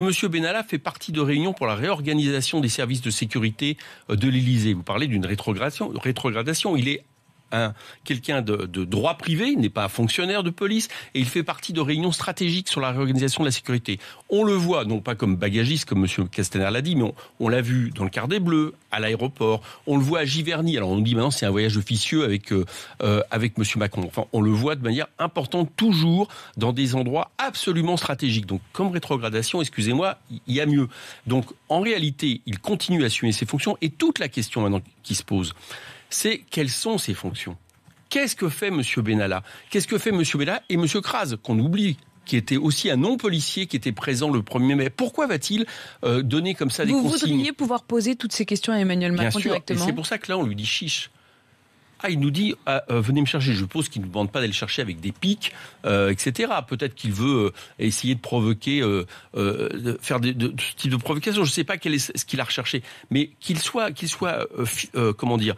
Monsieur Benalla fait partie de réunions pour la réorganisation des services de sécurité euh, de l'Élysée. Vous parlez d'une rétrogradation, rétrogradation. Il est un, quelqu'un de, droit privé, il n'est pas fonctionnaire de police, et il fait partie de réunions stratégiques sur la réorganisation de la sécurité. On le voit, non pas comme bagagiste, comme M. Castaner l'a dit, mais on, l'a vu dans le quart des Bleus, à l'aéroport, on le voit à Giverny. Alors on nous dit maintenant c'est un voyage officieux avec, euh, euh, avec M. Macron. Enfin, on le voit de manière importante toujours dans des endroits absolument stratégiques. Donc comme rétrogradation, excusez-moi, il y a mieux. Donc en réalité, il continue à assumer ses fonctions, et toute la question maintenant qui se pose, c'est quelles sont ses fonctions Qu'est-ce que fait M. Benalla Qu'est-ce que fait M. Benalla et M. Kras, qu'on oublie qui était aussi un non-policier qui était présent le 1er mai. Pourquoi va-t-il euh, donner comme ça des Vous Vous voudriez pouvoir poser toutes ces questions à Emmanuel Macron directement. C'est pour ça que là, on lui dit chiche. Ah, il nous dit, ah, euh, venez me chercher. Je suppose qu'il ne demande pas d'aller chercher avec des pics, euh, etc. Peut-être qu'il veut euh, essayer de provoquer, de faire des, de, de, ce type de provocation. Je ne sais pas est ce qu'il a recherché, mais qu'il soit, qu'il soit, comment dire,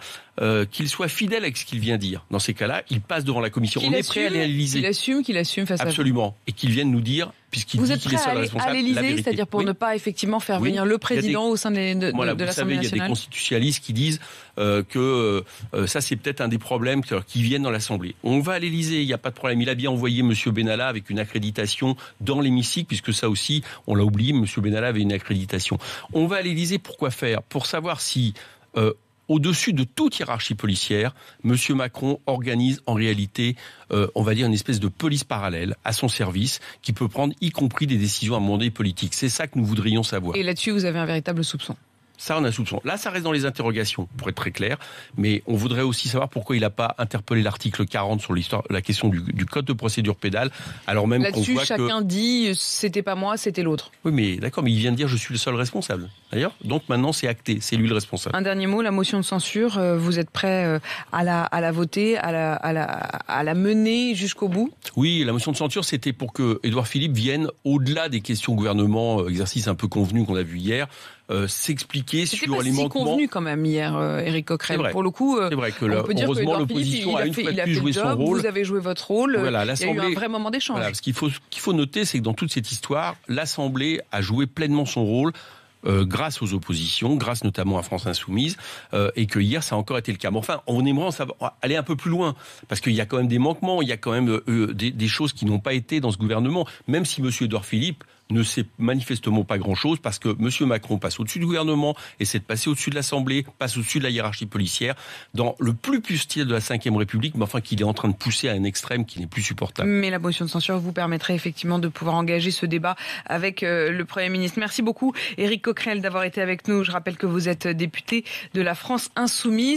qu'il soit fidèle avec ce qu'il vient dire. Dans ces cas-là, il passe devant la commission. On est prêt à aller à Qu'il assume, qu'il assume face Absolument. à Absolument. Et qu'il vienne nous dire, puisqu'il est seul À l'Élysée, c'est-à-dire pour ne pas effectivement faire venir le président au sein de, de, l'Assemblée nationale. il y a des constitutionnalistes qui disent que ça, c'est peut-être peut un des problèmes qui viennent dans l'Assemblée. On va à l'Élysée, il n'y a pas de problème. Il a bien envoyé M. Benalla avec une accréditation dans l'hémicycle, puisque ça aussi, on l'a oublié, M. Benalla avait une accréditation. On va à l'Elysée, pourquoi faire Pour savoir si... Euh, au-dessus de toute hiérarchie policière, M. Macron organise en réalité, euh, on va dire, une espèce de police parallèle à son service qui peut prendre y compris des décisions à politiques. politique. C'est ça que nous voudrions savoir. Et là-dessus, vous avez un véritable soupçon ça, on a un soupçon. Là, ça reste dans les interrogations, pour être très clair. Mais on voudrait aussi savoir pourquoi il n'a pas interpellé l'article 40 sur l'histoire, la question du, code de procédure pédale. alors même chacun que chacun dit euh, c'était pas moi, c'était l'autre. Oui, mais d'accord, mais il vient de dire je suis le seul responsable. D'ailleurs, donc maintenant c'est acté, c'est lui le responsable. Un dernier mot, la motion de censure, euh, vous êtes prêt euh, à la à la voter, à la à la, mener jusqu'au bout Oui, la motion de censure, c'était pour que Édouard Philippe vienne au-delà des questions gouvernement, exercice un peu convenu qu'on a vu hier. Euh, s'expliquer sur les si convenu quand même hier, euh, Eric Coquerel. Pour le coup, euh, vrai que on peut dire heureusement l'opposition a, une fois son rôle. Vous avez joué votre rôle. Voilà, il y a eu un vrai moment d'échange. ce qu'il faut, faut noter, c'est que dans toute cette histoire, l'Assemblée a joué pleinement son rôle. grâce aux oppositions, grâce notamment à France Insoumise, et que hier ça a encore été le cas. Mais enfin, on aimerait aller un peu plus loin, parce qu'il y a quand même des manquements, il y a quand même des, des, choses qui n'ont pas été dans ce gouvernement, même si M. Edouard Philippe ne sait manifestement pas grand-chose parce que M. Macron passe au-dessus du gouvernement, essaie de passer au-dessus de l'Assemblée, passe au-dessus de la hiérarchie policière, dans le plus style de la Ve République, mais enfin qu'il est en train de pousser à un extrême qui n'est plus supportable. Mais la motion de censure vous permettrait effectivement de pouvoir engager ce débat avec euh, le Premier ministre. Merci beaucoup, Éric Coquerel, d'avoir été avec nous. Je rappelle que vous êtes député de la France Insoumise.